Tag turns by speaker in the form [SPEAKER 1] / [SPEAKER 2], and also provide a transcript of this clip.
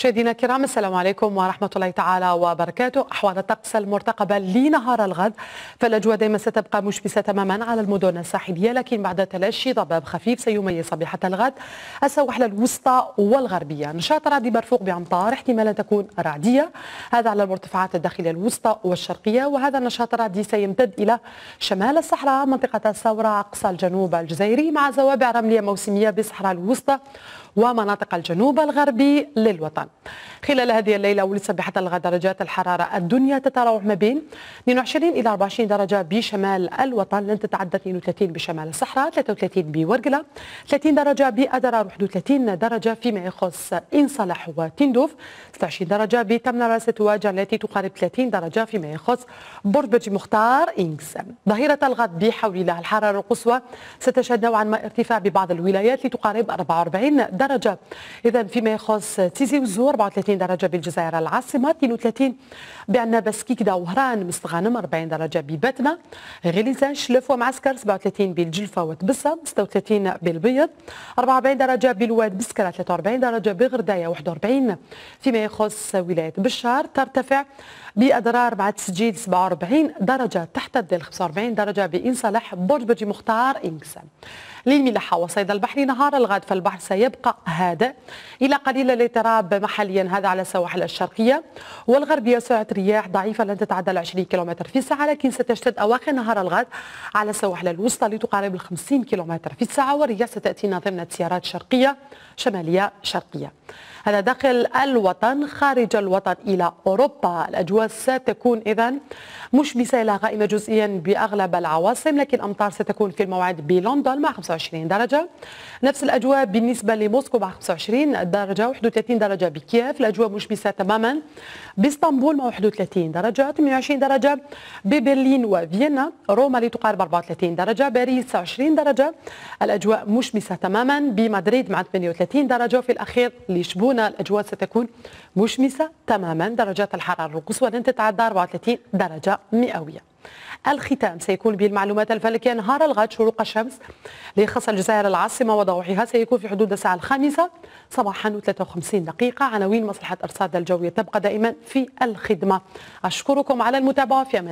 [SPEAKER 1] مشاهدينا الكرام السلام عليكم ورحمة الله تعالى وبركاته أحوال الطقس المرتقبة لنهار الغد فالأجواء دائما ستبقى مشمسة تماما على المدن الساحلية لكن بعد تلاشي ضباب خفيف سيميز صبيحة الغد السواحل الوسطى والغربية نشاط رعدي مرفوق بأمطار احتمال أن تكون رعدية هذا على المرتفعات الداخلية الوسطى والشرقية وهذا النشاط الرعدي سيمتد إلى شمال الصحراء منطقة الثورة أقصى الجنوب الجزائري مع زوابع رملية موسمية بالصحراء الوسطى ومناطق الجنوب الغربي للوطن خلال هذه الليلة ولسبحة الغد درجات الحرارة الدنيا تتراوح ما بين 22 إلى 24 درجة بشمال الوطن لن تتعدى 32 بشمال الصحراء 33 بورقلة 30 درجة بأدرار 31 درجة فيما يخص إن صلح وتندوف 26 درجة بتمنى ستواجه التي تقارب 30 درجة فيما يخص برج مختار إنكس ظهيرة الغد بحول الله الحرارة القصوى ستشهد نوعا ما ارتفاع ببعض الولايات لتقارب 44 درجة إذا فيما يخص تيزي وزو 34 درجة بالجزائر العاصمة 32 بعنا بسكيكدا وهران مستغانم 40 درجة ببتنا غليزان شلف ومعسكر 37 بالجلفة وتبسة 36 بالبيض 44 درجة بالواد بسكرة 43 درجة بغرداية 41 فيما يخص ولاية بشار ترتفع بأضرار مع تسجيل 47 درجة تحت الدل 45 درجة بإنصالح برج برج مختار إنكسان للملاحة وصيد البحر نهار الغد فالبحر سيبقى هادئ إلى قليل الاضطراب محليا هذا على السواحل الشرقية والغربية سرعة رياح ضعيفة لن تتعدى 20 كم في الساعة لكن ستشتد أواخر نهار الغد على السواحل الوسطى لتقارب 50 كم في الساعة والرياح ستأتينا ضمن تيارات شرقية شمالية شرقية هذا داخل الوطن خارج الوطن إلى أوروبا الأجواء ستكون إذا مشمسة إلى غائمة جزئيا بأغلب العواصم لكن الأمطار ستكون في الموعد بلندن مع 25 درجة نفس الأجواء بالنسبة لموسكو مع 25 درجة 31 درجة بكييف الأجواء مشمسة تماما باسطنبول مع 31 درجة 28 درجة ببرلين وفيينا روما اللي تقارب 34 درجة باريس 29 درجة الأجواء مشمسة تماما بمدريد مع 38 درجة وفي الأخير لشبونة الأجواء ستكون مشمسة تماما درجات الحرارة القصوى لن تتعدى 34 درجة مئوية الختام سيكون بالمعلومات الفلكية نهار الغد شروق الشمس ليخص الجزائر العاصمة وضوحها سيكون في حدود الساعة الخامسة صباحا و53 دقيقة عناوين مصلحة أرصاد الجوية تبقى دائما في الخدمة أشكركم على المتابعة في أمان